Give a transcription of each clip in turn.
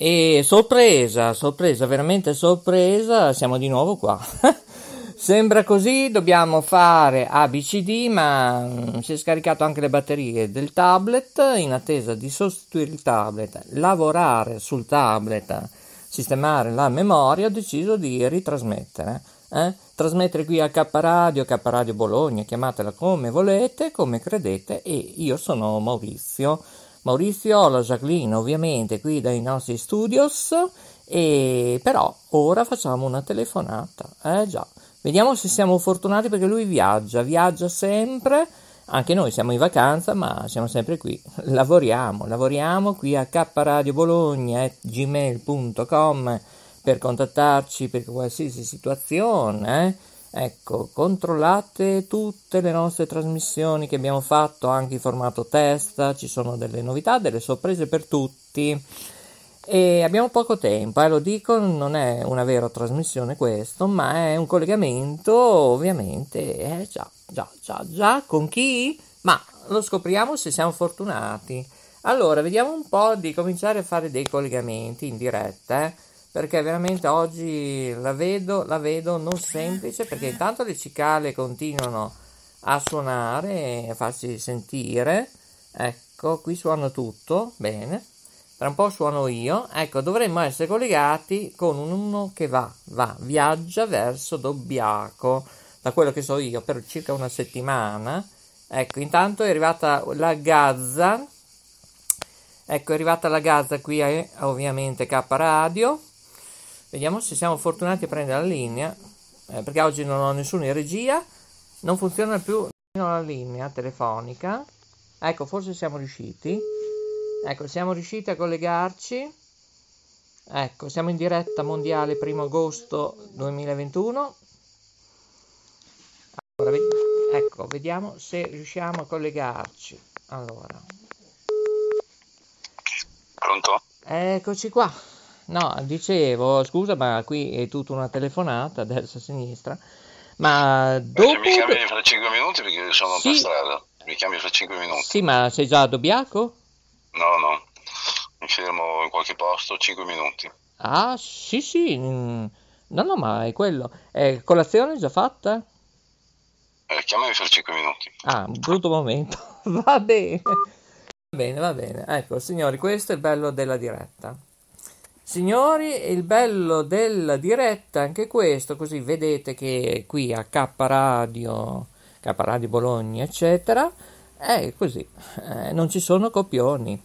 E sorpresa, sorpresa, veramente sorpresa, siamo di nuovo qua. Sembra così, dobbiamo fare ABCD, ma mm, si è scaricato anche le batterie del tablet in attesa di sostituire il tablet, lavorare sul tablet, sistemare la memoria, ho deciso di ritrasmettere. Eh? Trasmettere qui a K Radio, K Radio Bologna, chiamatela come volete, come credete, e io sono Maurizio. Maurizio, la Jacqueline ovviamente qui dai nostri studios e però ora facciamo una telefonata, eh già. Vediamo se siamo fortunati perché lui viaggia, viaggia sempre, anche noi siamo in vacanza ma siamo sempre qui, lavoriamo, lavoriamo qui a kradiobologna.gmail.com per contattarci per qualsiasi situazione, eh? Ecco, controllate tutte le nostre trasmissioni che abbiamo fatto, anche in formato test, ci sono delle novità, delle sorprese per tutti. E abbiamo poco tempo, eh, lo dico, non è una vera trasmissione questo, ma è un collegamento ovviamente, eh, già, già, già, già, con chi? Ma lo scopriamo se siamo fortunati. Allora, vediamo un po' di cominciare a fare dei collegamenti in diretta, eh perché veramente oggi la vedo, la vedo non semplice perché intanto le cicale continuano a suonare e a farsi sentire. Ecco, qui suona tutto, bene. Tra un po' suono io. Ecco, dovremmo essere collegati con uno che va, va, viaggia verso Dobbiaco, da quello che so io, per circa una settimana. Ecco, intanto è arrivata la Gazza. Ecco, è arrivata la Gazza qui, a, ovviamente, K Radio. Vediamo se siamo fortunati a prendere la linea, eh, perché oggi non ho nessuno in regia, non funziona più la linea telefonica. Ecco, forse siamo riusciti. Ecco, siamo riusciti a collegarci. Ecco, siamo in diretta mondiale 1 agosto 2021. Allora, ved- ecco, vediamo se riusciamo a collegarci. Allora. Pronto? Eccoci qua. No, dicevo, scusa, ma qui è tutta una telefonata, destra, sinistra. Ma dopo... mi chiami fra 5 minuti perché sono sì. per strada. Mi chiami fra 5 minuti. Sì, ma sei già a Dobbiaco? No, no. Mi fermo in qualche posto 5 minuti. Ah, sì, sì. Mm. No, no, ma è quello. Eh, colazione già fatta? Eh, chiamami fra 5 minuti. Ah, un brutto momento. va bene. Va bene, va bene. Ecco, signori, questo è il bello della diretta. Signori, il bello della diretta, anche questo, così vedete che qui a K Radio, K Radio Bologna, eccetera, è così, eh, non ci sono copioni.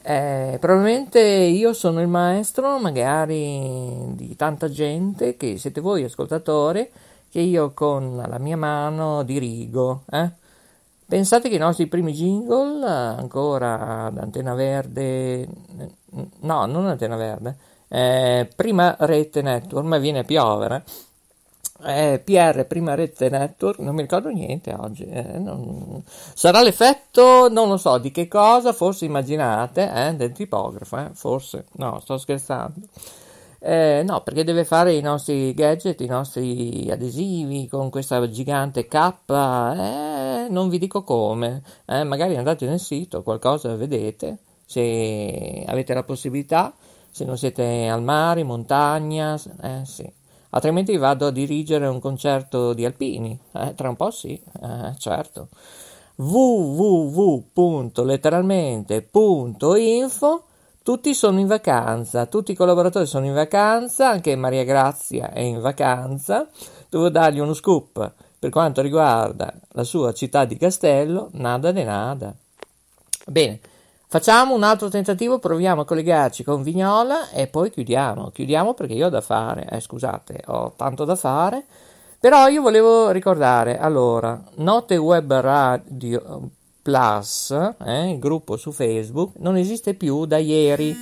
Eh, probabilmente io sono il maestro, magari di tanta gente che siete voi ascoltatori, che io con la mia mano dirigo. Eh? Pensate che i nostri primi jingle, ancora ad Antena Verde, no, non Antena Verde, eh, prima rete network, ma viene a piovere. Eh, PR prima rete network, non mi ricordo niente oggi. Eh, non... Sarà l'effetto, non lo so, di che cosa, forse immaginate, eh, del tipografo, eh, forse. No, sto scherzando. Eh, no, perché deve fare i nostri gadget, i nostri adesivi con questa gigante K. Eh, non vi dico come. magari andate nel sito, qualcosa vedete se avete la possibilità, se non siete al mare, in montagna, eh, sì. Altrimenti vado a dirigere un concerto di alpini, eh, tra un po' sì, eh, certo. www.letteralmente.info tutti sono in vacanza, tutti i collaboratori sono in vacanza, anche Maria Grazia è in vacanza. Devo dargli uno scoop per quanto riguarda la sua città di Castello, nada de nada. Bene, Facciamo un altro tentativo, proviamo a collegarci con Vignola e poi chiudiamo. Chiudiamo perché io ho da fare, eh, scusate, ho tanto da fare. Però io volevo ricordare, allora, Note Web Radio Plus, eh, il gruppo su Facebook, non esiste più da ieri.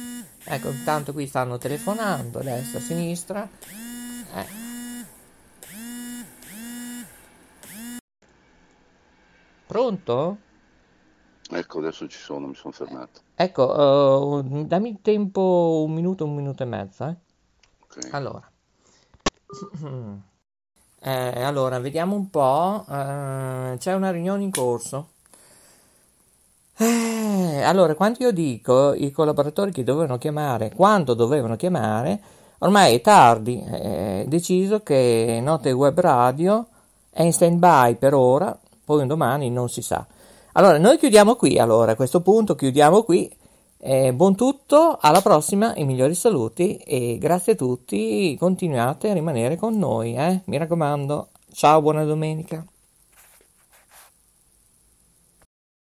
Ecco, intanto qui stanno telefonando, destra, sinistra. Eh. Pronto? Ecco, adesso ci sono, mi sono fermato. Ecco, uh, dammi tempo un minuto, un minuto e mezzo. Eh? Okay. Allora. eh, allora, vediamo un po'. Uh, c'è una riunione in corso. Eh, allora, quando io dico i collaboratori che dovevano chiamare, quando dovevano chiamare, ormai è tardi. Eh, è deciso che Note Web Radio è in stand by per ora, poi un domani non si sa. Allora, noi chiudiamo qui, allora, a questo punto chiudiamo qui. Eh, buon tutto, alla prossima, i migliori saluti e grazie a tutti, continuate a rimanere con noi, eh? mi raccomando. Ciao, buona domenica.